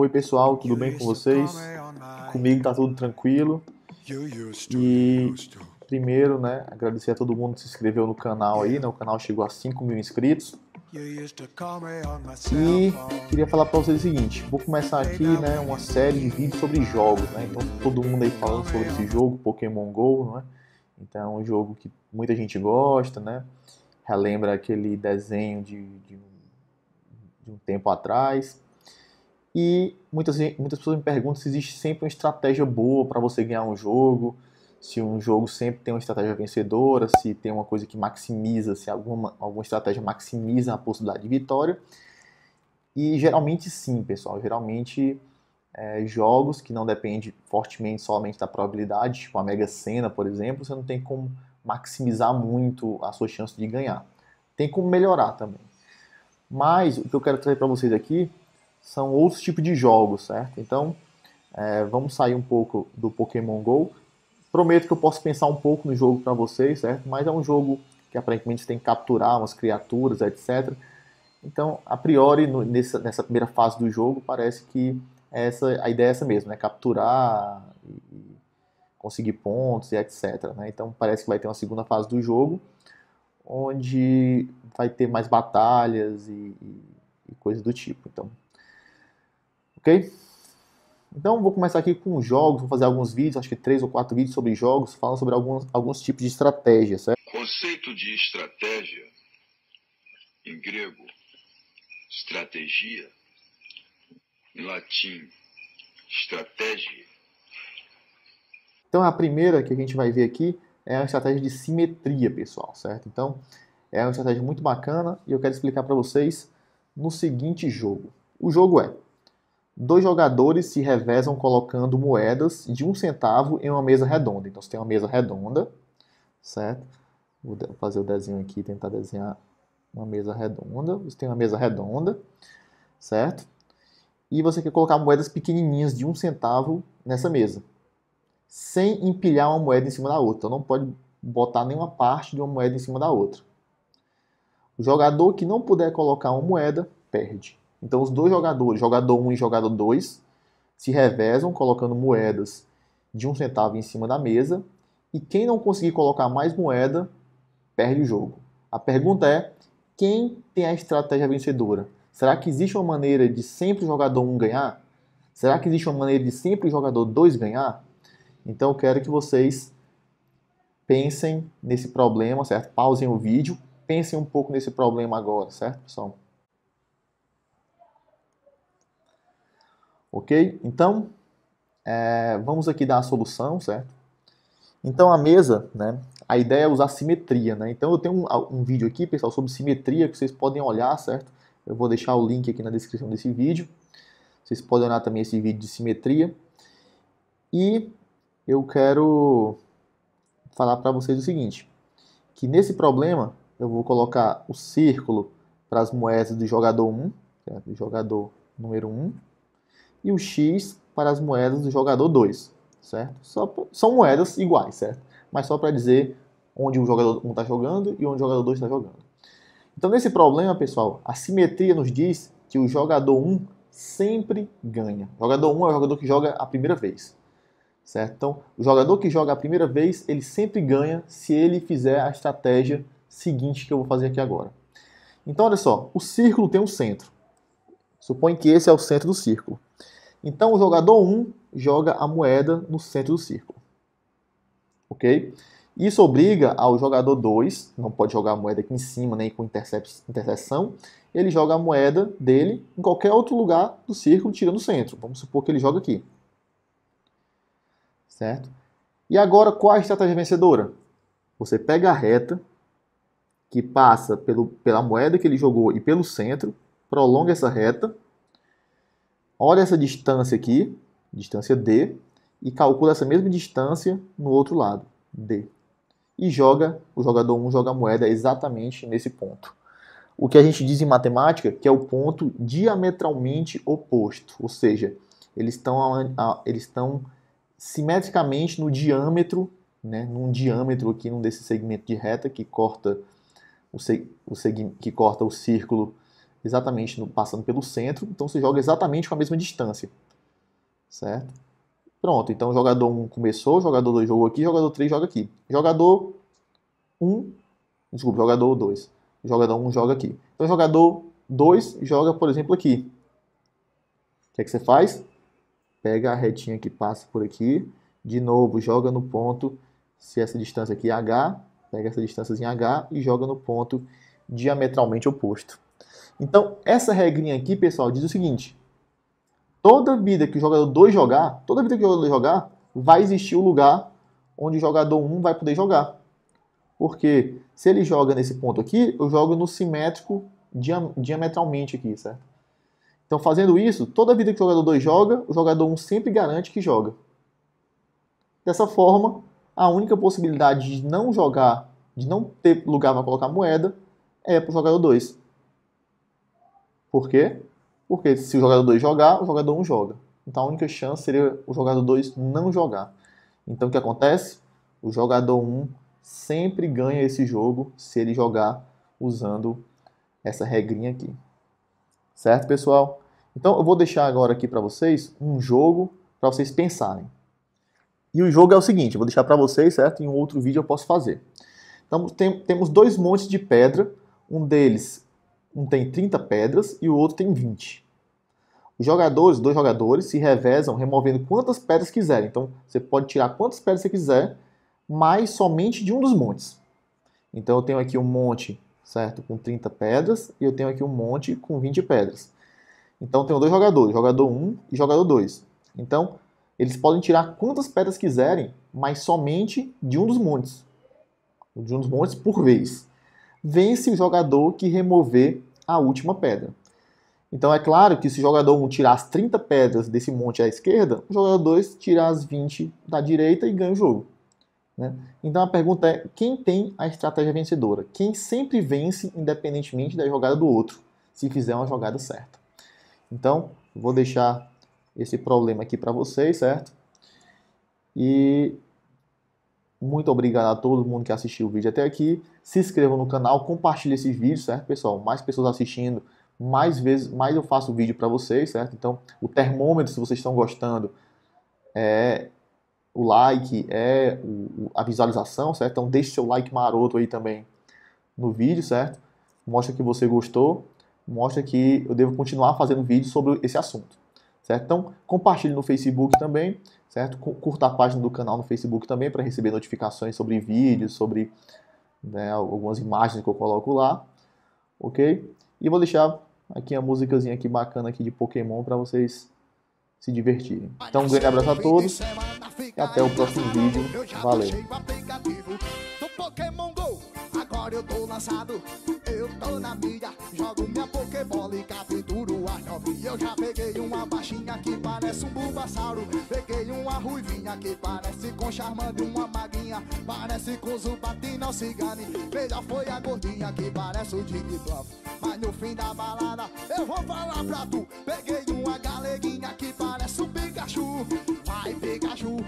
Oi pessoal, tudo bem com vocês? Comigo tá tudo tranquilo. E primeiro, né, agradecer a todo mundo que se inscreveu no canal aí, né? O canal chegou a 5 mil inscritos. E queria falar para vocês o seguinte, vou começar aqui, né, uma série de vídeos sobre jogos, né? Então todo mundo aí falando sobre esse jogo, Pokémon GO, é? Então é um jogo que muita gente gosta, né? Relembra aquele desenho de, de, de um tempo atrás. E muitas, muitas pessoas me perguntam se existe sempre uma estratégia boa para você ganhar um jogo, se um jogo sempre tem uma estratégia vencedora, se tem uma coisa que maximiza, se alguma, alguma estratégia maximiza a possibilidade de vitória. E geralmente sim, pessoal. Geralmente é, jogos que não dependem fortemente somente da probabilidade, tipo a Mega Sena, por exemplo, você não tem como maximizar muito a sua chance de ganhar. Tem como melhorar também. Mas o que eu quero trazer para vocês aqui são outros tipos de jogos, certo? Então, é, vamos sair um pouco do Pokémon GO. Prometo que eu posso pensar um pouco no jogo para vocês, certo? Mas é um jogo que aparentemente tem que capturar umas criaturas, etc. Então, a priori, no, nessa, nessa, primeira fase do jogo, parece que essa, a ideia é essa mesmo, né? Capturar e conseguir pontos e etc. Né? Então, parece que vai ter uma segunda fase do jogo, onde vai ter mais batalhas e, e, e coisas do tipo. Então, Ok? Então vou começar aqui com jogos, vou fazer alguns vídeos, acho que três ou quatro vídeos sobre jogos, falando sobre alguns, alguns tipos de estratégia, certo? Conceito de estratégia, em grego, estratégia, em latim, estratégia. Então a primeira que a gente vai ver aqui é a estratégia de simetria, pessoal, certo? Então é uma estratégia muito bacana e eu quero explicar para vocês no seguinte jogo. O jogo é dois jogadores se revezam colocando moedas de um centavo em uma mesa redonda. Então você tem uma mesa redonda, certo? Vou fazer o desenho aqui, tentar desenhar uma mesa redonda. Você tem uma mesa redonda, certo? E você quer colocar moedas pequenininhas de um centavo nessa mesa, sem empilhar uma moeda em cima da outra. Então não pode botar nenhuma parte de uma moeda em cima da outra. O jogador que não puder colocar uma moeda perde. Então os dois jogadores, jogador 1 um e jogador 2, se revezam colocando moedas de um centavo em cima da mesa e quem não conseguir colocar mais moeda perde o jogo. A pergunta é: quem tem a estratégia vencedora? Será que existe uma maneira de sempre o jogador 1 um ganhar? Será que existe uma maneira de sempre o jogador 2 ganhar? Então eu quero que vocês pensem nesse problema, certo? Pausem o vídeo, pensem um pouco nesse problema agora, certo, pessoal? Ok? Então, é, vamos aqui dar a solução, certo? Então, a mesa, né? A ideia é usar simetria, né? Então, eu tenho um, um vídeo aqui, pessoal, sobre simetria que vocês podem olhar, certo? Eu vou deixar o link aqui na descrição desse vídeo. Vocês podem olhar também esse vídeo de simetria. E eu quero falar para vocês o seguinte, que nesse problema eu vou colocar o círculo para as moedas do jogador 1, do jogador número 1, e o X para as moedas do jogador 2, certo? Só, são moedas iguais, certo? Mas só para dizer onde o jogador 1 um está jogando e onde o jogador 2 está jogando. Então, nesse problema, pessoal, a simetria nos diz que o jogador 1 um sempre ganha. O jogador 1 um é o jogador que joga a primeira vez, certo? Então, o jogador que joga a primeira vez, ele sempre ganha se ele fizer a estratégia seguinte que eu vou fazer aqui agora. Então, olha só, o círculo tem um centro. Supõe que esse é o centro do círculo. Então o jogador 1 joga a moeda no centro do círculo. Ok? Isso obriga ao jogador 2, não pode jogar a moeda aqui em cima nem com interseção, ele joga a moeda dele em qualquer outro lugar do círculo, tirando o centro. Vamos supor que ele joga aqui. Certo? E agora, qual a estratégia vencedora? Você pega a reta, que passa pelo, pela moeda que ele jogou e pelo centro, prolonga essa reta, Olha essa distância aqui, distância D, e calcula essa mesma distância no outro lado, D. E joga, o jogador 1 joga a moeda exatamente nesse ponto. O que a gente diz em matemática que é o ponto diametralmente oposto, ou seja, eles estão eles estão simetricamente no diâmetro, né, num diâmetro aqui num desse segmento de reta que corta o, que corta o círculo exatamente no, passando pelo centro, então você joga exatamente com a mesma distância, certo? Pronto, então jogador 1 começou, jogador 2 jogou aqui, jogador 3 joga aqui. Jogador 1, desculpa, jogador 2. Jogador 1 joga aqui. Então jogador 2 joga, por exemplo, aqui. O que é que você faz? Pega a retinha que passa por aqui, de novo joga no ponto, se essa distância aqui é h, pega essa distância em h e joga no ponto diametralmente oposto. Então, essa regrinha aqui, pessoal, diz o seguinte. Toda vida que o jogador 2 jogar, toda vida que o jogador 2 jogar, vai existir o lugar onde o jogador 1 um vai poder jogar. Porque se ele joga nesse ponto aqui, eu jogo no simétrico diam diametralmente aqui, certo? Então, fazendo isso, toda vida que o jogador 2 joga, o jogador 1 um sempre garante que joga. Dessa forma, a única possibilidade de não jogar, de não ter lugar para colocar moeda, é para o jogador 2. Por quê? Porque se o jogador 2 jogar, o jogador 1 um joga. Então a única chance seria o jogador 2 não jogar. Então o que acontece? O jogador 1 um sempre ganha esse jogo se ele jogar usando essa regrinha aqui. Certo, pessoal? Então eu vou deixar agora aqui para vocês um jogo para vocês pensarem. E o jogo é o seguinte, eu vou deixar para vocês, certo? Em um outro vídeo eu posso fazer. Então tem, temos dois montes de pedra, um deles um tem 30 pedras e o outro tem 20. Os jogadores, dois jogadores, se revezam removendo quantas pedras quiserem. Então você pode tirar quantas pedras você quiser, mas somente de um dos montes. Então eu tenho aqui um monte, certo, com 30 pedras e eu tenho aqui um monte com 20 pedras. Então tenho dois jogadores, jogador 1 e jogador 2. Então eles podem tirar quantas pedras quiserem, mas somente de um dos montes. De um dos montes por vez vence o jogador que remover a última pedra. Então é claro que se o jogador 1 tirar as 30 pedras desse monte à esquerda, o jogador 2 tira as 20 da direita e ganha o jogo. Né? Então a pergunta é: quem tem a estratégia vencedora? Quem sempre vence, independentemente da jogada do outro, se fizer uma jogada certa. Então, vou deixar esse problema aqui para vocês, certo? E muito obrigado a todo mundo que assistiu o vídeo até aqui. Se inscreva no canal, compartilhe esse vídeo, certo, pessoal? Mais pessoas assistindo, mais vezes, mais eu faço vídeo para vocês, certo? Então, o termômetro, se vocês estão gostando, é o like, é a visualização, certo? Então, deixe seu like maroto aí também no vídeo, certo? Mostra que você gostou, mostra que eu devo continuar fazendo vídeo sobre esse assunto certo? Então, compartilhe no Facebook também, certo? Curta a página do canal no Facebook também para receber notificações sobre vídeos, sobre né, algumas imagens que eu coloco lá, ok? E vou deixar aqui a musicazinha aqui bacana aqui de Pokémon para vocês se divertirem. Então, um grande abraço a todos e até o próximo vídeo. Valeu! agora eu tô lançado, eu tô na mídia Jogo minha pokebola e capturo a nove Eu já peguei uma baixinha que parece um bulbasauro Peguei uma ruivinha que parece com charmando uma maguinha Parece com Zubatina ou Cigane Melhor foi a gordinha que parece o Dig Mas no fim da balada eu vou falar pra tu Peguei uma galeguinha que parece o Pikachu Vai Pikachu